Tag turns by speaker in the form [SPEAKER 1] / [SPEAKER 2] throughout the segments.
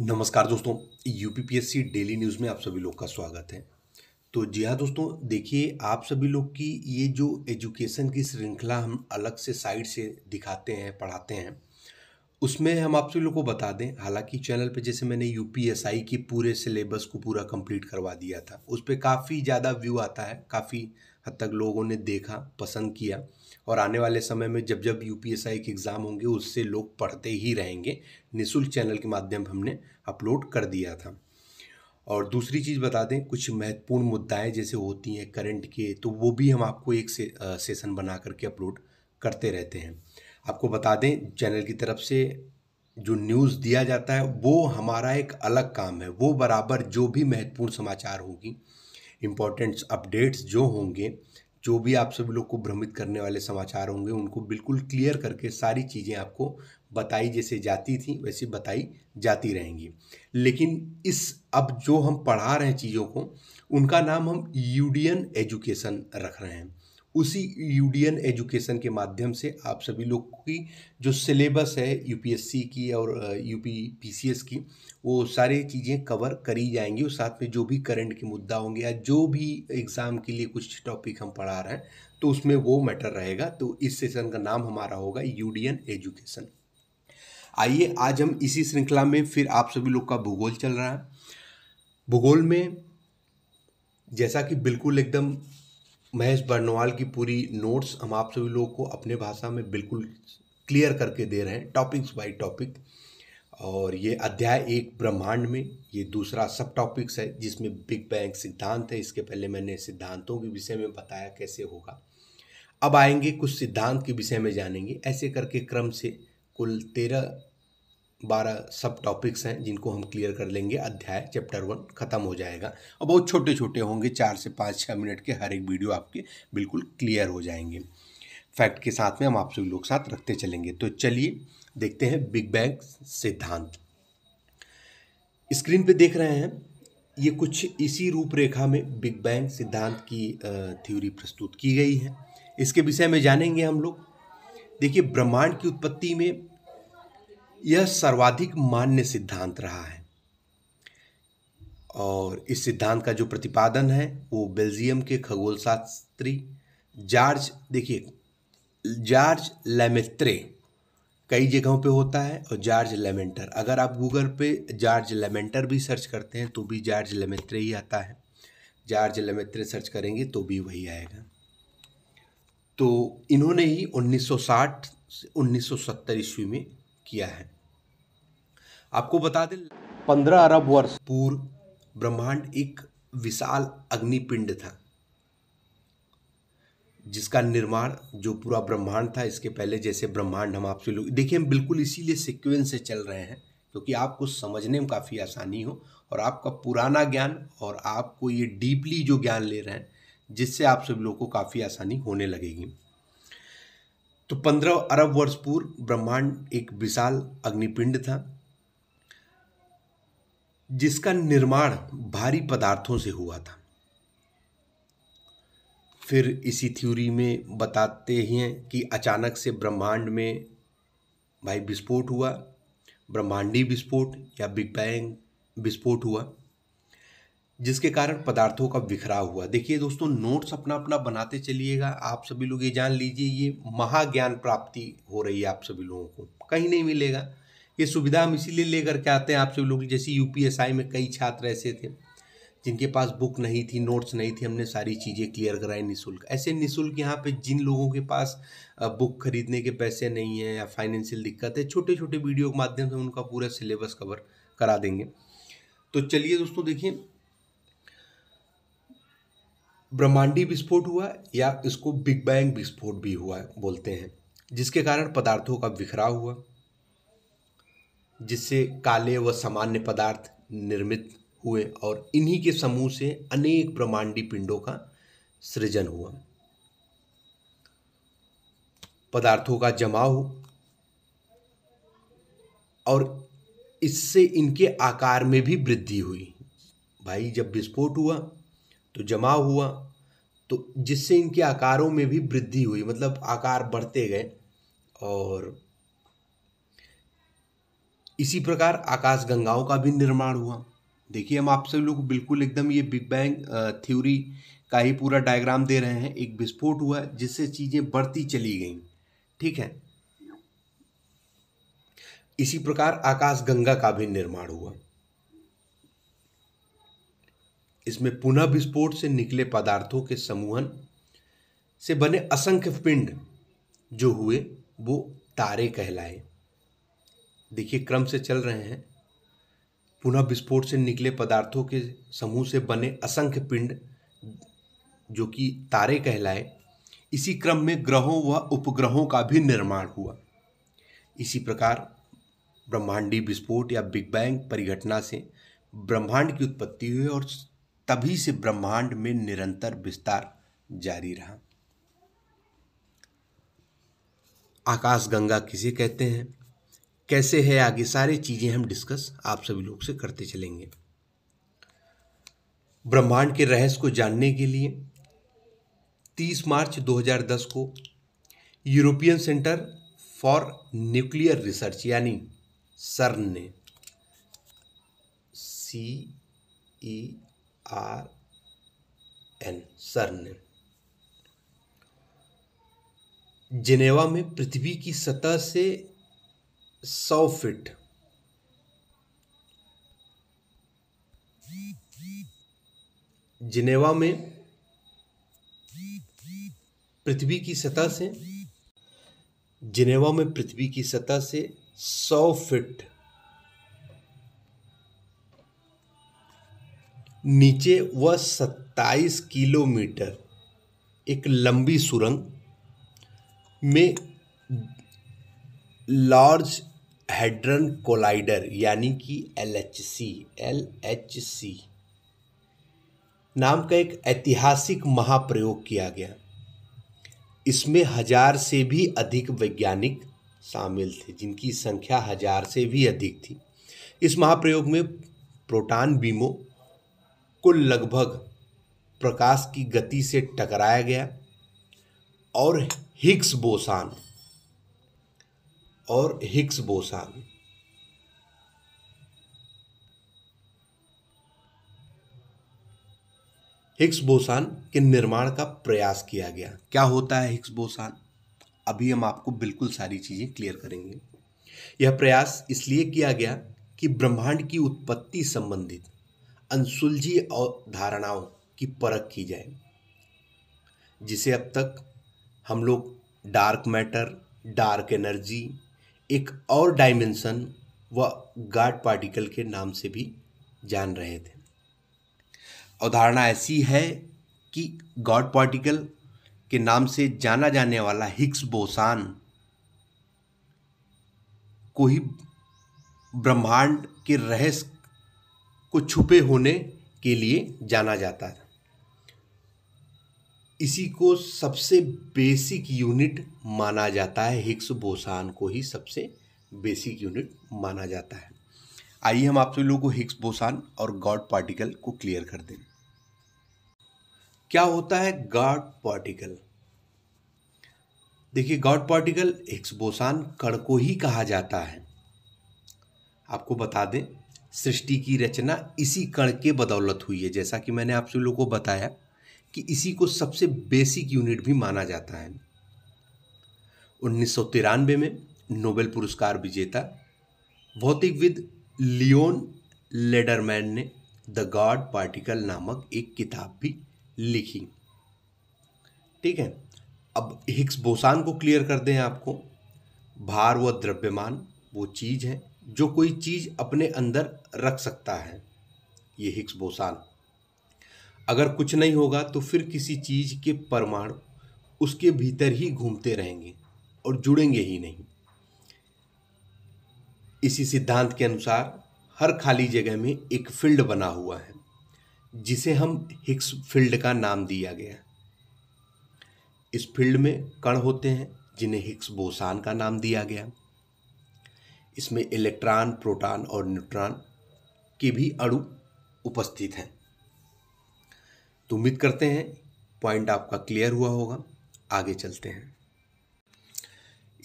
[SPEAKER 1] नमस्कार दोस्तों UPPSC daily news में आप सभी लोग का स्वागत है तो जी हाँ दोस्तों देखिए आप सभी लोग की ये जो एजुकेशन की श्रृंखला हम अलग से साइड से दिखाते हैं पढ़ाते हैं उसमें हम आप सभी लोग को बता दें हालांकि चैनल पे जैसे मैंने यू की पूरे सिलेबस को पूरा कंप्लीट करवा दिया था उस पर काफ़ी ज़्यादा व्यू आता है काफ़ी हद तक लोगों ने देखा पसंद किया और आने वाले समय में जब जब यू पी के एग्ज़ाम होंगे उससे लोग पढ़ते ही रहेंगे निःशुल्क चैनल के माध्यम हमने अपलोड कर दिया था और दूसरी चीज़ बता दें कुछ महत्वपूर्ण मुद्दाएँ जैसे होती हैं करंट के तो वो भी हम आपको एक से, आ, सेशन बना करके अपलोड करते रहते हैं आपको बता दें चैनल की तरफ से जो न्यूज़ दिया जाता है वो हमारा एक अलग काम है वो बराबर जो भी महत्वपूर्ण समाचार होगी इम्पोर्टेंट्स अपडेट्स जो होंगे जो भी आप सभी लोग को भ्रमित करने वाले समाचार होंगे उनको बिल्कुल क्लियर करके सारी चीज़ें आपको बताई जैसे जाती थी वैसे बताई जाती रहेंगी लेकिन इस अब जो हम पढ़ा रहे हैं चीज़ों को उनका नाम हम यूडियन एजुकेशन रख रहे हैं उसी यूडियन एजुकेशन के माध्यम से आप सभी लोग की जो सिलेबस है यूपीएससी की और यूपी uh, पीसीएस की वो सारी चीज़ें कवर करी जाएंगी और साथ में जो भी करंट के मुद्दा होंगे या जो भी एग्ज़ाम के लिए कुछ टॉपिक हम पढ़ा रहे हैं तो उसमें वो मैटर रहेगा तो इस सेशन का नाम हमारा होगा यूडियन एजुकेशन आइए आज हम इसी श्रृंखला में फिर आप सभी लोग का भूगोल चल रहा है भूगोल में जैसा कि बिल्कुल एकदम महेश बर्नवाल की पूरी नोट्स हम आप सभी लोगों को अपने भाषा में बिल्कुल क्लियर करके दे रहे हैं टॉपिक्स बाय टॉपिक और ये अध्याय एक ब्रह्मांड में ये दूसरा सब टॉपिक्स है जिसमें बिग बैंग सिद्धांत है इसके पहले मैंने सिद्धांतों के विषय में बताया कैसे होगा अब आएंगे कुछ सिद्धांत के विषय में जानेंगे ऐसे करके क्रम से कुल तेरह बारह सब टॉपिक्स हैं जिनको हम क्लियर कर लेंगे अध्याय चैप्टर वन ख़त्म हो जाएगा और बहुत छोटे छोटे होंगे चार से पाँच छः मिनट के हर एक वीडियो आपके बिल्कुल क्लियर हो जाएंगे फैक्ट के साथ में हम आप सभी लोग साथ रखते चलेंगे तो चलिए देखते हैं बिग बैंग सिद्धांत स्क्रीन पे देख रहे हैं ये कुछ इसी रूपरेखा में बिग बैंग सिद्धांत की थ्योरी प्रस्तुत की गई है इसके विषय में जानेंगे हम लोग देखिए ब्रह्मांड की उत्पत्ति में यह सर्वाधिक मान्य सिद्धांत रहा है और इस सिद्धांत का जो प्रतिपादन है वो बेल्जियम के खगोल शास्त्री जॉर्ज देखिए जॉर्ज लेमेत्रे कई जगहों पे होता है और जॉर्ज लेमेंटर अगर आप गूगल पे जॉर्ज लेमेंटर भी सर्च करते हैं तो भी जॉर्ज लेमेत्रे ही आता है जॉर्ज लेमेत्रे सर्च करेंगे तो भी वही आएगा तो इन्होंने ही 1960 1970 ईस्वी में किया है आपको बता दें पंद्रह अरब वर्ष पूर्व ब्रह्मांड एक विशाल अग्निपिंड था जिसका निर्माण जो पूरा ब्रह्मांड था इसके पहले जैसे ब्रह्मांड हम आपसे लोग देखिए हम बिल्कुल इसीलिए सिक्वेंस से चल रहे हैं क्योंकि आपको समझने में काफ़ी आसानी हो और आपका पुराना ज्ञान और आपको ये डीपली जो ज्ञान ले रहे हैं जिससे आप सब लोगों को काफ़ी आसानी होने लगेगी तो पंद्रह अरब वर्ष पूर्व ब्रह्मांड एक विशाल अग्निपिंड था जिसका निर्माण भारी पदार्थों से हुआ था फिर इसी थ्योरी में बताते हैं कि अचानक से ब्रह्मांड में भाई विस्फोट हुआ ब्रह्मांडी विस्फोट या बिग बैंग विस्फोट हुआ जिसके कारण पदार्थों का बिखराव हुआ देखिए दोस्तों नोट्स अपना अपना बनाते चलिएगा आप सभी लोग ये जान लीजिए ये महाज्ञान प्राप्ति हो रही है आप सभी लोगों को कहीं नहीं मिलेगा ये सुविधा हम इसीलिए लेकर के आते हैं आप सभी लोग जैसे यूपीएसआई में कई छात्र ऐसे थे जिनके पास बुक नहीं थी नोट्स नहीं थी हमने सारी चीज़ें क्लियर कराई निःशुल्क ऐसे निःशुल्क यहाँ पे जिन लोगों के पास बुक खरीदने के पैसे नहीं हैं या फाइनेंशियल दिक्कत है छोटे छोटे वीडियो के माध्यम से उनका पूरा सिलेबस कवर करा देंगे तो चलिए दोस्तों देखिए ब्रह्मांडी विस्फोट हुआ या इसको बिग बैंग विस्फोट भी हुआ बोलते हैं जिसके कारण पदार्थों का बिखराव हुआ जिससे काले व सामान्य पदार्थ निर्मित हुए और इन्हीं के समूह से अनेक ब्रह्मांडी पिंडों का सृजन हुआ पदार्थों का जमाव और इससे इनके आकार में भी वृद्धि हुई भाई जब विस्फोट हुआ तो जमा हुआ तो जिससे इनके आकारों में भी वृद्धि हुई मतलब आकार बढ़ते गए और इसी प्रकार आकाशगंगाओं का भी निर्माण हुआ देखिए हम आप सब लोग बिल्कुल एकदम ये बिग बैंग थ्योरी का ही पूरा डायग्राम दे रहे हैं एक विस्फोट हुआ जिससे चीज़ें बढ़ती चली गई ठीक है इसी प्रकार आकाशगंगा का भी निर्माण हुआ इसमें पुनः विस्फोट से निकले पदार्थों के समूहन से बने असंख्य पिंड जो हुए वो तारे कहलाए देखिए क्रम से चल रहे हैं पुनः विस्फोट से निकले पदार्थों के समूह से बने असंख्य पिंड जो कि तारे कहलाए इसी क्रम में ग्रहों व उपग्रहों का भी निर्माण हुआ इसी प्रकार ब्रह्मांडी विस्फोट या बिग बैंग परिघटना से ब्रह्मांड की उत्पत्ति हुई और तभी से ब्रह्मांड में निरंतर विस्तार जारी रहा आकाश गंगा किसे कहते हैं कैसे है आगे सारे चीज़ें हम डिस्कस आप सभी लोग से करते चलेंगे ब्रह्मांड के रहस्य को जानने के लिए 30 मार्च 2010 को European centre for nuclear research यानी सर्न ने C E R N CERN ने जिनेवा में पृथ्वी की सतह से सौ फिट जिनेवा में पृथ्वी की सतह से जिनेवा में पृथ्वी की सतह से सौ फिट नीचे वह सत्ताईस किलोमीटर एक लंबी सुरंग में लार्ज हेड्रन कोलाइडर यानी कि L H C L H C नाम का एक ऐतिहासिक महाप्रयोग किया गया इसमें हजार से भी अधिक वैज्ञानिक शामिल थे जिनकी संख्या हजार से भी अधिक थी इस महाप्रयोग में प्रोटॉन बीमो को लगभग प्रकाश की गति से टकराया गया और हिक्स बोसान और हिक्स बोसान हिक्स बोसान के निर्माण का प्रयास किया गया क्या होता है हिक्स बोसान अभी हम आपको बिल्कुल सारी चीज़ें क्लियर करेंगे यह प्रयास इसलिए किया गया कि ब्रह्मांड की उत्पत्ति संबंधित अनसुलझी अवधारणाओं की परख की जाए जिसे अब तक हम लोग डार्क मैटर डार्क एनर्जी एक और डायमेंशन व गार्ड पार्टिकल के नाम से भी जान रहे थे अवधारणा ऐसी है कि गॉड पार्टिकल के नाम से जाना जाने वाला हिक्स बोसान को ही ब्रह्मांड के रहस्य को छुपे होने के लिए जाना जाता है इसी को सबसे बेसिक यूनिट माना जाता है हिक्स बोसान को ही सबसे बेसिक यूनिट माना जाता है आइए हम आप सभी लोगों को हिक्स बोसान और गॉड पार्टिकल को क्लियर कर दें क्या होता है गॉड पार्टिकल देखिए गॉड पार्टिकल हिक्स बोसान कण को ही कहा जाता है आपको बता दें सृष्टि की रचना इसी कण के बदौलत हुई है जैसा कि मैंने आप सब लोगों को बताया कि इसी को सबसे बेसिक यूनिट भी माना जाता है उन्नीस में नोबेल पुरस्कार विजेता भौतिकविद लियोन लेडरमैन ने द गॉड पार्टिकल नामक एक किताब भी लिखी ठीक है अब हिक्स बोसान को क्लियर कर दें आपको भार व द्रव्यमान वो चीज़ है जो कोई चीज़ अपने अंदर रख सकता है ये हिक्स बोसान अगर कुछ नहीं होगा तो फिर किसी चीज़ के परमाणु उसके भीतर ही घूमते रहेंगे और जुड़ेंगे ही नहीं इसी सिद्धांत के अनुसार हर खाली जगह में एक फील्ड बना हुआ है जिसे हम हिक्स फील्ड का नाम दिया गया इस फील्ड में कण होते हैं जिन्हें हिक्स बोसान का नाम दिया गया इसमें इलेक्ट्रॉन प्रोटॉन और न्यूट्रॉन के भी अणु उपस्थित हैं तो उम्मीद करते हैं पॉइंट आपका क्लियर हुआ होगा आगे चलते हैं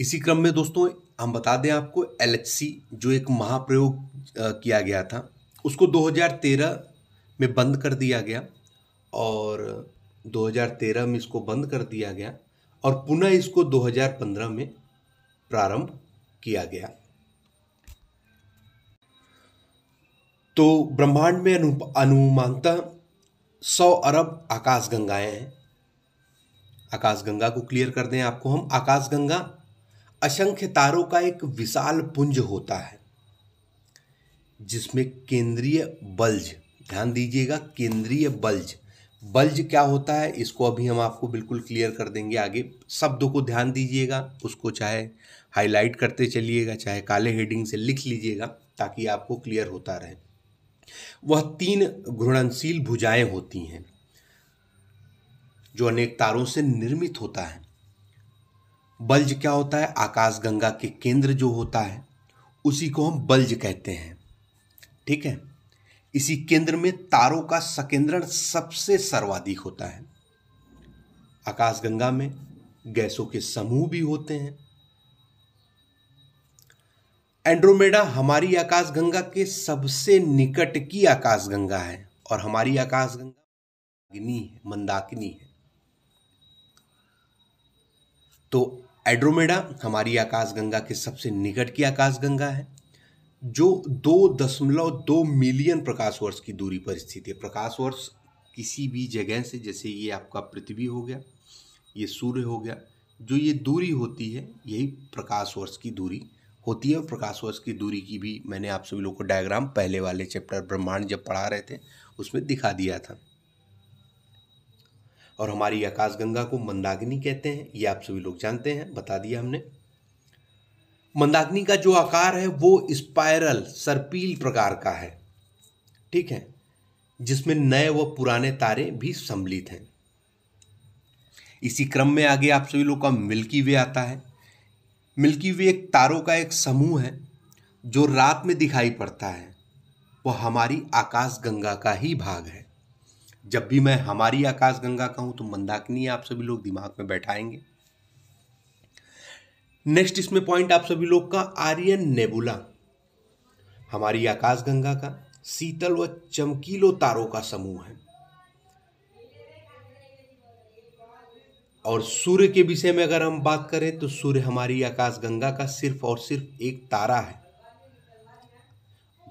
[SPEAKER 1] इसी क्रम में दोस्तों हम बता दें आपको एल जो एक महाप्रयोग किया गया था उसको 2013 में बंद कर दिया गया और 2013 में इसको बंद कर दिया गया और पुनः इसको 2015 में प्रारंभ किया गया तो ब्रह्मांड में अनु अनुमानतः सौ अरब आकाशगंगाएं हैं आकाशगंगा को क्लियर कर दें आपको हम आकाशगंगा असंख्य तारों का एक विशाल पुंज होता है जिसमें केंद्रीय बल्ज ध्यान दीजिएगा केंद्रीय बल्ज बल्ज क्या होता है इसको अभी हम आपको बिल्कुल क्लियर कर देंगे आगे शब्दों को ध्यान दीजिएगा उसको चाहे हाईलाइट करते चलिएगा चाहे काले हेडिंग से लिख लीजिएगा ताकि आपको क्लियर होता रहे वह तीन घृणनशील भुजाएं होती हैं जो अनेक तारों से निर्मित होता है बल्ज क्या होता है आकाशगंगा के केंद्र जो होता है उसी को हम बल्ज कहते हैं ठीक है इसी केंद्र में तारों का सकेंद्रण सबसे सर्वाधिक होता है आकाशगंगा में गैसों के समूह भी होते हैं एंड्रोमेडा हमारी आकाशगंगा के सबसे निकट की आकाशगंगा है और हमारी आकाशगंगा अग्नि है मंदाकिनी है तो एड्रोमेडा हमारी आकाशगंगा के सबसे निकट की आकाशगंगा है जो दो दशमलव दो मिलियन प्रकाश वर्ष की दूरी पर स्थित है प्रकाश वर्ष किसी भी जगह से जैसे ये आपका पृथ्वी हो गया ये सूर्य हो गया जो ये दूरी होती है यही प्रकाश वर्ष की दूरी होती है और प्रकाश वर्ष की दूरी की भी मैंने आप सभी लोगों को डायग्राम पहले वाले चैप्टर ब्रह्मांड जब पढ़ा रहे थे उसमें दिखा दिया था और हमारी आकाशगंगा को मंदाग्नि कहते हैं ये आप सभी लोग जानते हैं बता दिया हमने मंदाग्नि का जो आकार है वो स्पायरल सर्पील प्रकार का है ठीक है जिसमें नए व पुराने तारे भी सम्मिलित हैं इसी क्रम में आगे आप सभी लोग का मिल्की वे आता है मिल्की वे एक तारों का एक समूह है जो रात में दिखाई पड़ता है वह हमारी आकाश गंगा का ही भाग है जब भी मैं हमारी आकाश गंगा कहूँ तो मंदाकिनी आप सभी लोग दिमाग में बैठाएंगे नेक्स्ट इसमें पॉइंट आप सभी लोग का आर्यन नेबुला हमारी आकाश गंगा का शीतल व चमकीलो तारों का समूह है और सूर्य के विषय में अगर हम बात करें तो सूर्य हमारी आकाशगंगा का सिर्फ और सिर्फ एक तारा है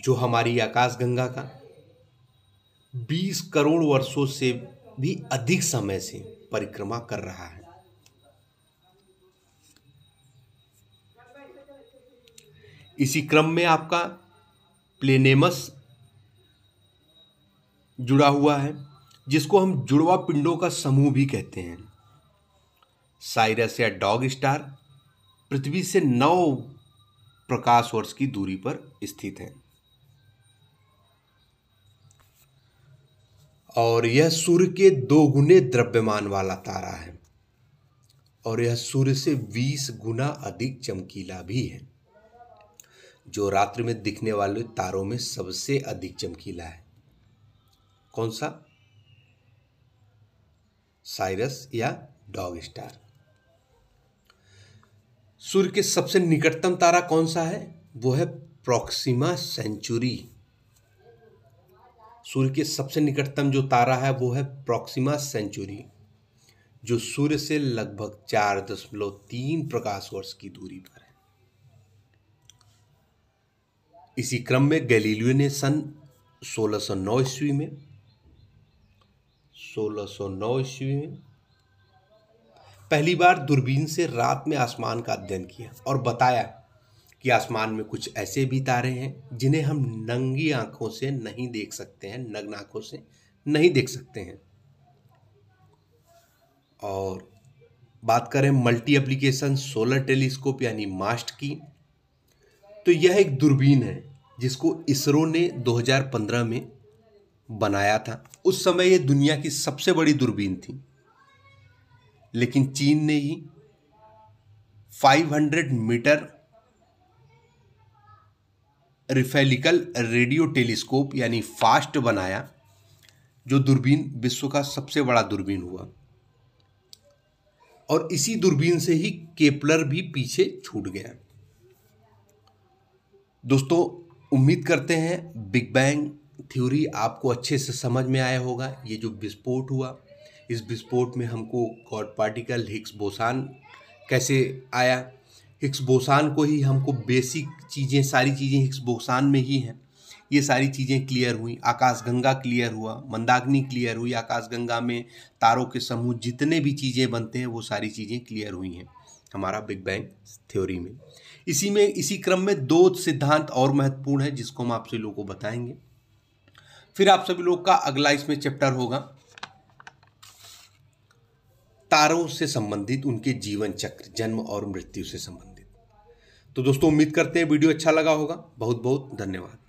[SPEAKER 1] जो हमारी आकाशगंगा का 20 करोड़ वर्षों से भी अधिक समय से परिक्रमा कर रहा है इसी क्रम में आपका प्लेनेमस जुड़ा हुआ है जिसको हम जुड़वा पिंडों का समूह भी कहते हैं साइरस या डॉग स्टार पृथ्वी से नौ प्रकाश वर्ष की दूरी पर स्थित है और यह सूर्य के दो गुने द्रव्यमान वाला तारा है और यह सूर्य से 20 गुना अधिक चमकीला भी है जो रात्रि में दिखने वाले तारों में सबसे अधिक चमकीला है कौन सा साइरस या डॉग स्टार सूर्य के सबसे निकटतम तारा कौन सा है वो है प्रोक्सीमा सेंचुरी सूर्य के सबसे निकटतम जो तारा है वो है प्रोक्सीमा सेंचुरी जो सूर्य से लगभग चार दशमलव तीन प्रकाश वर्ष की दूरी पर है इसी क्रम में गैलीलियो ने सन 1609 ईस्वी में 1609 ईस्वी में पहली बार दूरबीन से रात में आसमान का अध्ययन किया और बताया कि आसमान में कुछ ऐसे भी तारे हैं जिन्हें हम नंगी आंखों से नहीं देख सकते हैं नग्न आंखों से नहीं देख सकते हैं और बात करें मल्टी एप्लीकेशन सोलर टेलीस्कोप यानी मास्ट की तो यह एक दूरबीन है जिसको इसरो ने 2015 में बनाया था उस समय ये दुनिया की सबसे बड़ी दूरबीन थी लेकिन चीन ने ही 500 मीटर रिफेलिकल रेडियो टेलीस्कोप यानी फास्ट बनाया जो दूरबीन विश्व का सबसे बड़ा दूरबीन हुआ और इसी दूरबीन से ही केपलर भी पीछे छूट गया दोस्तों उम्मीद करते हैं बिग बैंग थ्योरी आपको अच्छे से समझ में आया होगा ये जो विस्फोट हुआ इस विस्फोट में हमको गॉड पार्टिकल हिक्स बोसान कैसे आया हिक्स बोसान को ही हमको बेसिक चीज़ें सारी चीज़ें हिक्स बोसान में ही हैं ये सारी चीज़ें क्लियर हुई आकाशगंगा क्लियर हुआ मंदाग्नि क्लियर हुई आकाशगंगा में तारों के समूह जितने भी चीज़ें बनते हैं वो सारी चीज़ें क्लियर हुई हैं हमारा बिग बैंग थ्योरी में इसी में इसी क्रम में दो सिद्धांत और महत्वपूर्ण है जिसको हम आपसे लोगों को बताएंगे फिर आप सभी लोग का अगला इसमें चैप्टर होगा तारों से संबंधित उनके जीवन चक्र जन्म और मृत्यु से संबंधित तो दोस्तों उम्मीद करते हैं वीडियो अच्छा लगा होगा बहुत बहुत धन्यवाद